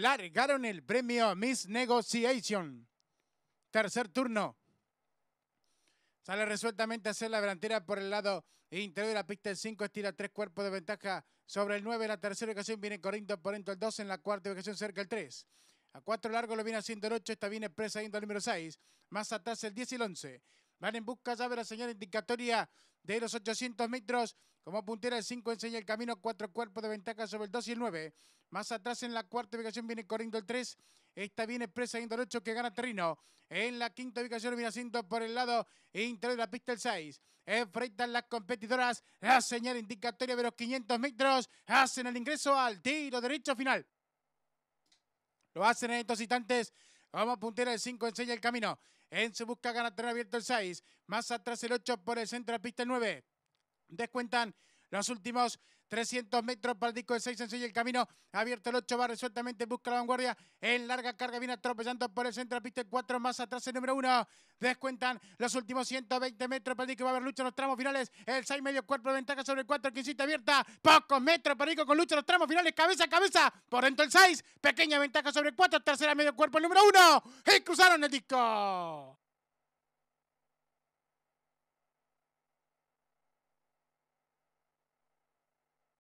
largaron el premio Miss Negotiation. Tercer turno. Sale resueltamente a hacer la delantera por el lado interior de la pista. El 5 estira tres cuerpos de ventaja sobre el 9. En la tercera ocasión viene corriendo por dentro el 2. En la cuarta ubicación cerca el 3. A cuatro largos lo viene haciendo el 8. Esta viene presa yendo al número 6. Más atrás el 10 y el 11. Van en busca ya de la señal indicatoria de los 800 metros. Como puntera el 5 enseña el camino. Cuatro cuerpos de ventaja sobre el 2 y el 9. Más atrás en la cuarta ubicación viene corriendo el 3. Esta viene presa yendo el 8 que gana terreno. En la quinta ubicación viene haciendo por el lado interior de la pista el 6. Enfrentan las competidoras. La señal indicatoria de los 500 metros. Hacen el ingreso al tiro derecho final. Lo hacen en estos instantes. Vamos a puntera el 5, enseña el camino. En su busca gana terreno abierto el 6. Más atrás el 8 por el centro de la pista el 9. Descuentan los últimos 300 metros para el disco de 6 enseña El camino abierto el 8 va resueltamente. Busca la vanguardia. En larga carga viene atropellando por el centro. Pista 4 más atrás el número 1. Descuentan los últimos 120 metros para el disco. Va a haber lucha en los tramos finales. El 6 medio cuerpo de ventaja sobre el 4. Quincita abierta. Pocos metros para el disco con lucha en los tramos finales. Cabeza a cabeza. Por dentro el 6. Pequeña ventaja sobre el 4. Tercera medio cuerpo el número 1. Y cruzaron el disco.